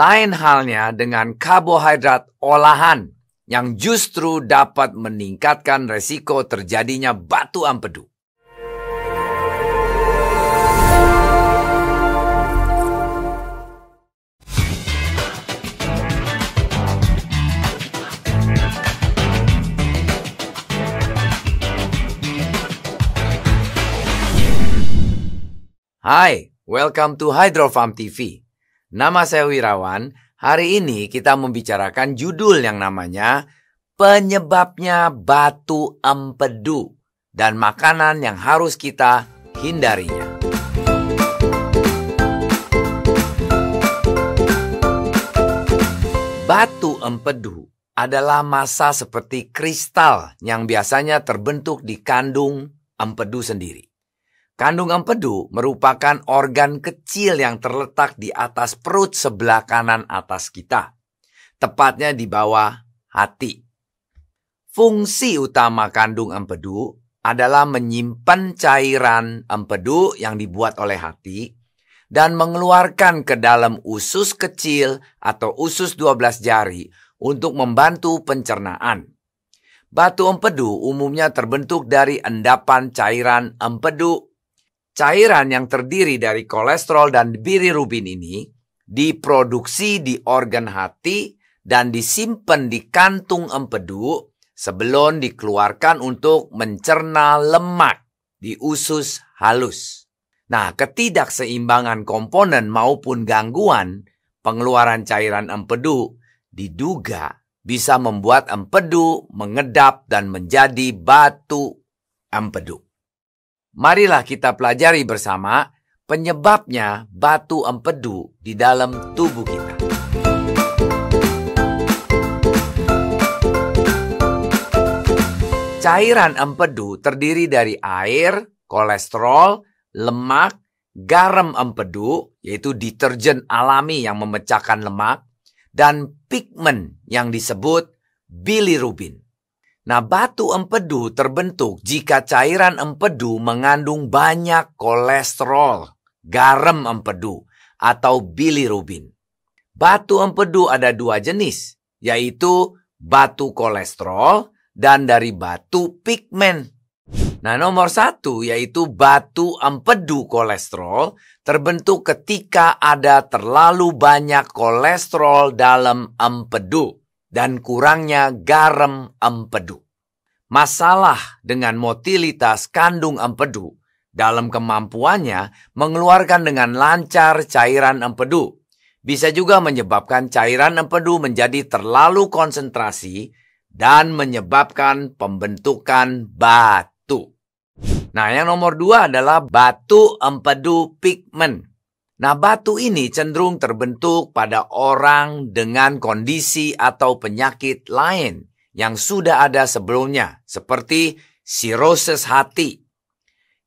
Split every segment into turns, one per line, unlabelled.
Lain halnya dengan karbohidrat olahan yang justru dapat meningkatkan resiko terjadinya batu ampedu. Hai, welcome to Hydrofarm TV. Nama saya Wirawan. Hari ini kita membicarakan judul yang namanya Penyebabnya Batu Empedu dan makanan yang harus kita hindarinya. Batu empedu adalah massa seperti kristal yang biasanya terbentuk di kandung empedu sendiri. Kandung empedu merupakan organ kecil yang terletak di atas perut sebelah kanan atas kita, tepatnya di bawah hati. Fungsi utama kandung empedu adalah menyimpan cairan empedu yang dibuat oleh hati dan mengeluarkan ke dalam usus kecil atau usus 12 jari untuk membantu pencernaan. Batu empedu umumnya terbentuk dari endapan cairan empedu Cairan yang terdiri dari kolesterol dan bilirubin ini diproduksi di organ hati dan disimpan di kantung empedu sebelum dikeluarkan untuk mencerna lemak di usus halus. Nah, ketidakseimbangan komponen maupun gangguan pengeluaran cairan empedu diduga bisa membuat empedu mengedap dan menjadi batu empedu. Marilah kita pelajari bersama penyebabnya batu empedu di dalam tubuh kita. Cairan empedu terdiri dari air, kolesterol, lemak, garam empedu, yaitu deterjen alami yang memecahkan lemak, dan pigmen yang disebut bilirubin. Nah, batu empedu terbentuk jika cairan empedu mengandung banyak kolesterol, garam empedu, atau bilirubin. Batu empedu ada dua jenis, yaitu batu kolesterol dan dari batu pigmen. Nah, nomor satu yaitu batu empedu kolesterol terbentuk ketika ada terlalu banyak kolesterol dalam empedu dan kurangnya garam empedu. Masalah dengan motilitas kandung empedu dalam kemampuannya mengeluarkan dengan lancar cairan empedu bisa juga menyebabkan cairan empedu menjadi terlalu konsentrasi dan menyebabkan pembentukan batu. Nah, yang nomor dua adalah batu empedu pigment. Nah, batu ini cenderung terbentuk pada orang dengan kondisi atau penyakit lain yang sudah ada sebelumnya, seperti sirosis hati,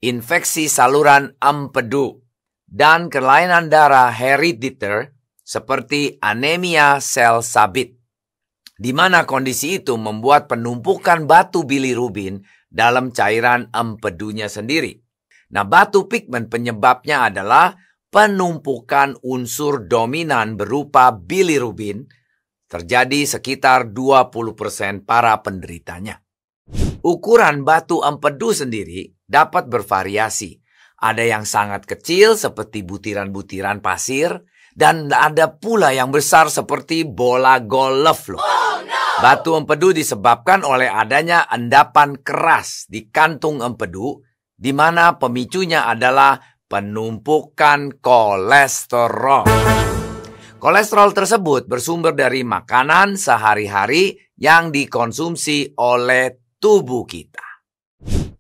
infeksi saluran empedu, dan kelainan darah herediter seperti anemia sel sabit. Di mana kondisi itu membuat penumpukan batu bilirubin dalam cairan empedunya sendiri. Nah, batu pigmen penyebabnya adalah penumpukan unsur dominan berupa bilirubin terjadi sekitar 20% para penderitanya. Ukuran batu empedu sendiri dapat bervariasi. Ada yang sangat kecil seperti butiran-butiran pasir dan ada pula yang besar seperti bola golf loh. Batu empedu disebabkan oleh adanya endapan keras di kantung empedu di mana pemicunya adalah penumpukan kolesterol. Kolesterol tersebut bersumber dari makanan sehari-hari yang dikonsumsi oleh tubuh kita.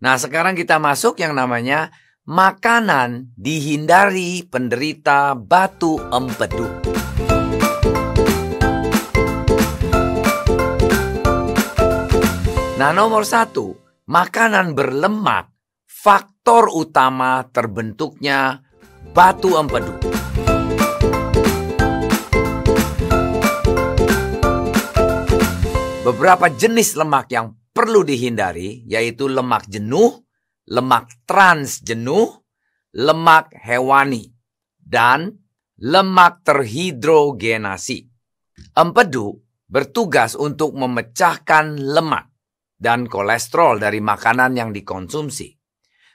Nah, sekarang kita masuk yang namanya makanan dihindari penderita batu empedu. Nah, nomor satu, makanan berlemak faktor utama terbentuknya batu empedu. Beberapa jenis lemak yang perlu dihindari yaitu lemak jenuh, lemak trans jenuh, lemak hewani, dan lemak terhidrogenasi. Empedu bertugas untuk memecahkan lemak dan kolesterol dari makanan yang dikonsumsi.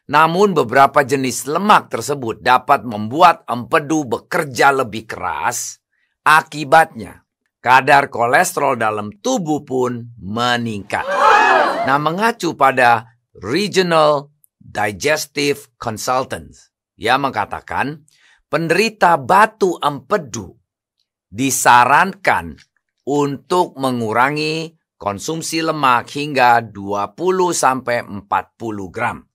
Namun beberapa jenis lemak tersebut dapat membuat empedu bekerja lebih keras. Akibatnya, kadar kolesterol dalam tubuh pun meningkat. Nah, mengacu pada Regional Digestive Consultants, ia mengatakan penderita batu empedu disarankan untuk mengurangi konsumsi lemak hingga 20 40 gram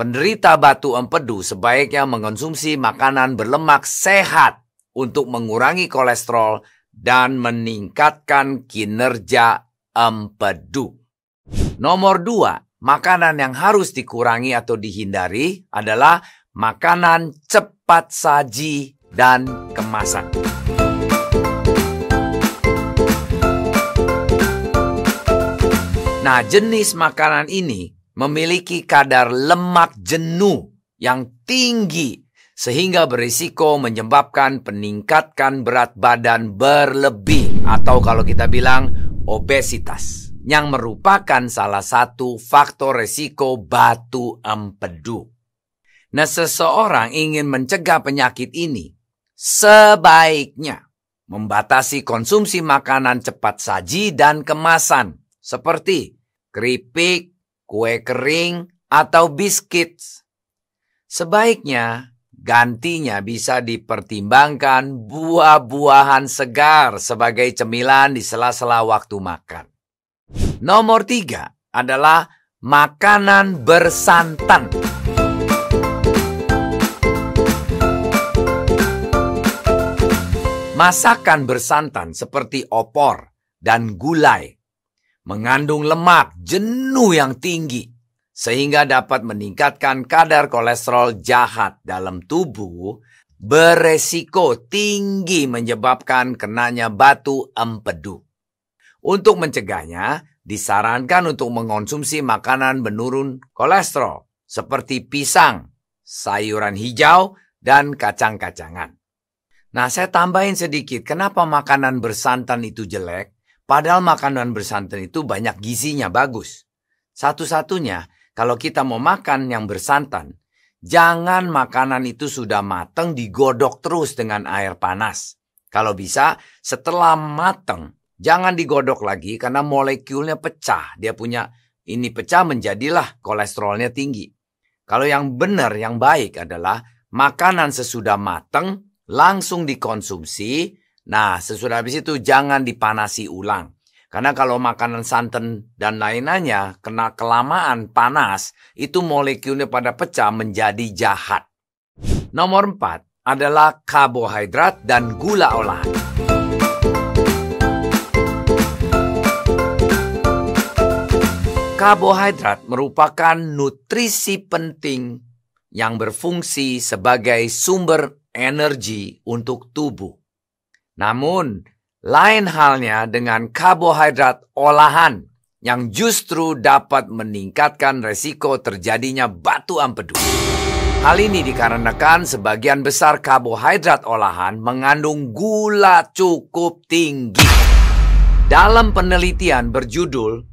Penderita batu empedu sebaiknya mengonsumsi makanan berlemak sehat untuk mengurangi kolesterol dan meningkatkan kinerja empedu. Nomor dua, makanan yang harus dikurangi atau dihindari adalah makanan cepat saji dan kemasan. Nah, jenis makanan ini memiliki kadar lemak jenuh yang tinggi sehingga berisiko menyebabkan peningkatan berat badan berlebih atau kalau kita bilang obesitas yang merupakan salah satu faktor resiko batu empedu. Nah seseorang ingin mencegah penyakit ini sebaiknya membatasi konsumsi makanan cepat saji dan kemasan seperti keripik, kue kering, atau biskuit Sebaiknya gantinya bisa dipertimbangkan buah-buahan segar sebagai cemilan di sela-sela waktu makan. Nomor tiga adalah makanan bersantan. Masakan bersantan seperti opor dan gulai mengandung lemak jenuh yang tinggi, sehingga dapat meningkatkan kadar kolesterol jahat dalam tubuh, beresiko tinggi menyebabkan kenanya batu empedu. Untuk mencegahnya, disarankan untuk mengonsumsi makanan menurun kolesterol seperti pisang, sayuran hijau, dan kacang-kacangan. Nah, saya tambahin sedikit, kenapa makanan bersantan itu jelek? Padahal makanan bersantan itu banyak gizinya bagus. Satu-satunya, kalau kita mau makan yang bersantan, jangan makanan itu sudah mateng digodok terus dengan air panas. Kalau bisa, setelah mateng, jangan digodok lagi karena molekulnya pecah. Dia punya ini pecah menjadilah kolesterolnya tinggi. Kalau yang benar, yang baik adalah makanan sesudah mateng langsung dikonsumsi Nah, sesudah habis itu jangan dipanasi ulang. Karena kalau makanan santan dan lainnya kena kelamaan panas, itu molekulnya pada pecah menjadi jahat. Nomor empat adalah karbohidrat dan gula olahan. Karbohidrat merupakan nutrisi penting yang berfungsi sebagai sumber energi untuk tubuh. Namun, lain halnya dengan karbohidrat olahan yang justru dapat meningkatkan resiko terjadinya batu ampedu. Hal ini dikarenakan sebagian besar karbohidrat olahan mengandung gula cukup tinggi. Dalam penelitian berjudul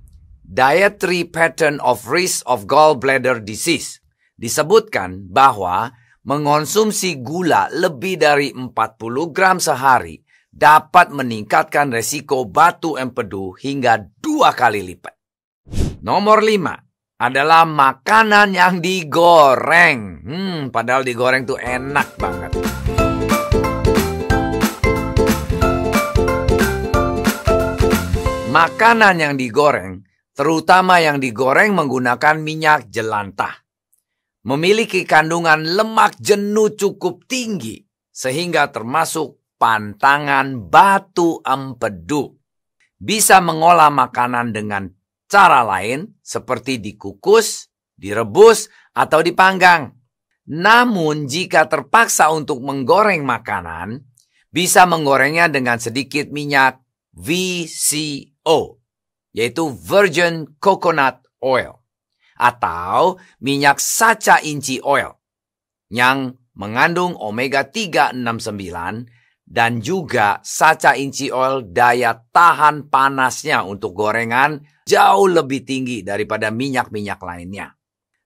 Dietary Pattern of Risk of Gallbladder Disease, disebutkan bahwa mengonsumsi gula lebih dari 40 gram sehari dapat meningkatkan resiko batu empedu hingga dua kali lipat. Nomor lima adalah makanan yang digoreng. Hmm, padahal digoreng tuh enak banget. Makanan yang digoreng, terutama yang digoreng menggunakan minyak jelantah, memiliki kandungan lemak jenuh cukup tinggi sehingga termasuk pantangan batu empedu. Bisa mengolah makanan dengan cara lain seperti dikukus, direbus, atau dipanggang. Namun jika terpaksa untuk menggoreng makanan, bisa menggorengnya dengan sedikit minyak VCO, yaitu virgin coconut oil atau minyak saca inci oil yang mengandung omega 369 dan juga saca inci oil daya tahan panasnya untuk gorengan jauh lebih tinggi daripada minyak-minyak lainnya.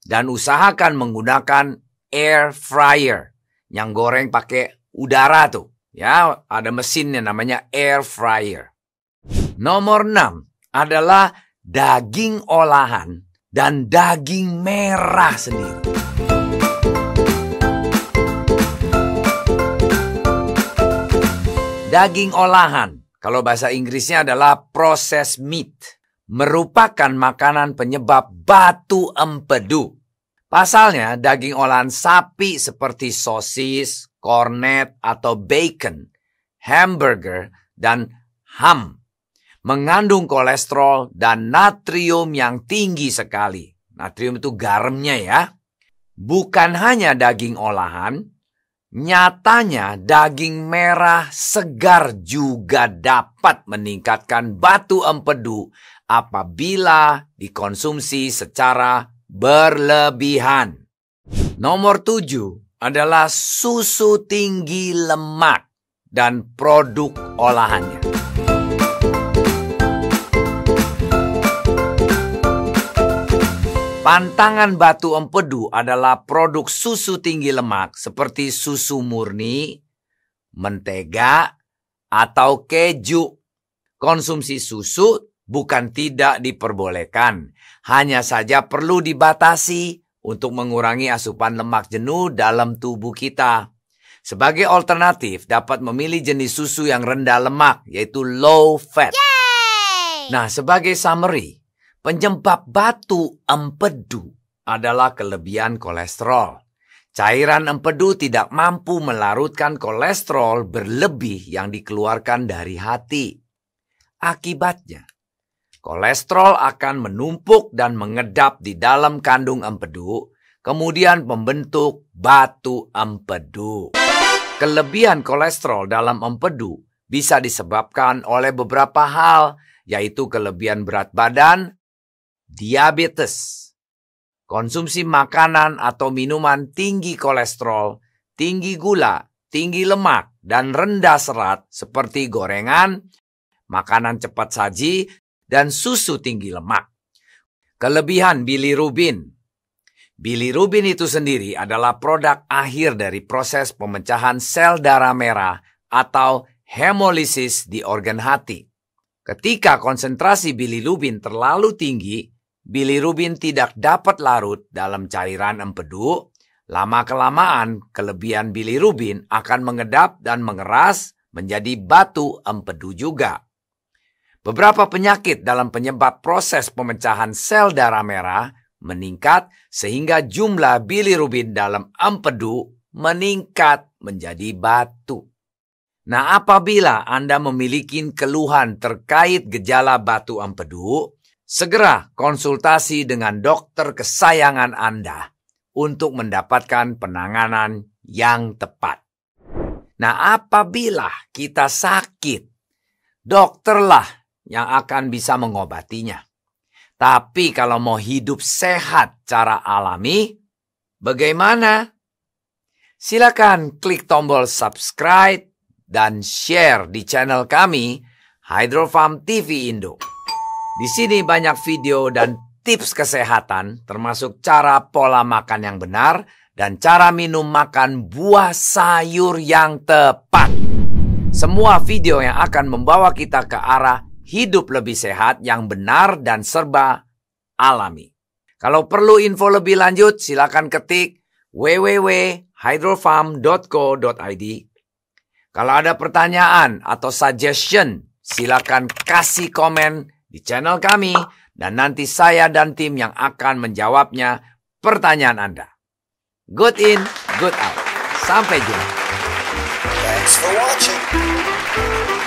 Dan usahakan menggunakan air fryer yang goreng pakai udara tuh. Ya, ada mesinnya namanya air fryer. Nomor 6 adalah daging olahan dan daging merah sendiri. Daging olahan, kalau bahasa Inggrisnya adalah processed meat, merupakan makanan penyebab batu empedu. Pasalnya, daging olahan sapi seperti sosis, kornet, atau bacon, hamburger, dan ham mengandung kolesterol dan natrium yang tinggi sekali. Natrium itu garamnya ya. Bukan hanya daging olahan, Nyatanya daging merah segar juga dapat meningkatkan batu empedu apabila dikonsumsi secara berlebihan. Nomor tujuh adalah susu tinggi lemak dan produk olahannya. Pantangan batu empedu adalah produk susu tinggi lemak seperti susu murni, mentega, atau keju. Konsumsi susu bukan tidak diperbolehkan, hanya saja perlu dibatasi untuk mengurangi asupan lemak jenuh dalam tubuh kita. Sebagai alternatif, dapat memilih jenis susu yang rendah lemak, yaitu low fat. Yay! Nah, sebagai summary, Penyebab batu empedu adalah kelebihan kolesterol. Cairan empedu tidak mampu melarutkan kolesterol berlebih yang dikeluarkan dari hati. Akibatnya, kolesterol akan menumpuk dan mengedap di dalam kandung empedu, kemudian membentuk batu empedu. Kelebihan kolesterol dalam empedu bisa disebabkan oleh beberapa hal, yaitu kelebihan berat badan, diabetes, konsumsi makanan atau minuman tinggi kolesterol, tinggi gula, tinggi lemak, dan rendah serat seperti gorengan, makanan cepat saji, dan susu tinggi lemak. Kelebihan bilirubin. Bilirubin itu sendiri adalah produk akhir dari proses pemecahan sel darah merah atau hemolisis di organ hati. Ketika konsentrasi bilirubin terlalu tinggi, bilirubin tidak dapat larut dalam cairan empedu, lama-kelamaan kelebihan bilirubin akan mengedap dan mengeras menjadi batu empedu juga. Beberapa penyakit dalam penyebab proses pemecahan sel darah merah meningkat sehingga jumlah bilirubin dalam empedu meningkat menjadi batu. Nah, apabila Anda memiliki keluhan terkait gejala batu empedu, Segera konsultasi dengan dokter kesayangan Anda untuk mendapatkan penanganan yang tepat. Nah, apabila kita sakit, dokterlah yang akan bisa mengobatinya. Tapi kalau mau hidup sehat cara alami, bagaimana? Silakan klik tombol subscribe dan share di channel kami Hydrofarm TV Indo. Di sini banyak video dan tips kesehatan termasuk cara pola makan yang benar dan cara minum makan buah sayur yang tepat. Semua video yang akan membawa kita ke arah hidup lebih sehat yang benar dan serba alami. Kalau perlu info lebih lanjut silakan ketik www.hydrofarm.co.id. Kalau ada pertanyaan atau suggestion silakan kasih komen di channel kami dan nanti saya dan tim yang akan menjawabnya pertanyaan Anda. Good in, good out. Sampai jumpa. Thanks for watching.